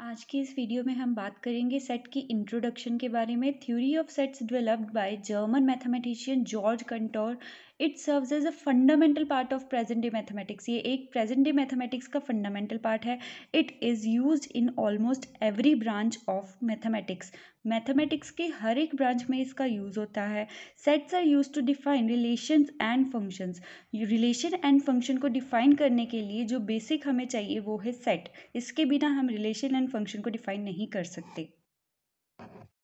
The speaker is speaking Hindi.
आज की इस वीडियो में हम बात करेंगे सेट की इंट्रोडक्शन के बारे में theory of sets developed by German mathematician George Cantor it serves as a fundamental part of present day mathematics ये एक प्रेजेंट डे मैथमेटिक्स का फंडामेंटल पार्ट है it is use in almost every branch of mathematics mathematics के हर एक ब्रांच में इसका यूज़ होता है sets are use to define relation and functions relation and function को डिफाइन करने के लिए जो बेसिक हमें चाहिए वो है सेट इसके बिना हम रिलेशन एंड फंक्शन को डिफाइन नहीं कर सकते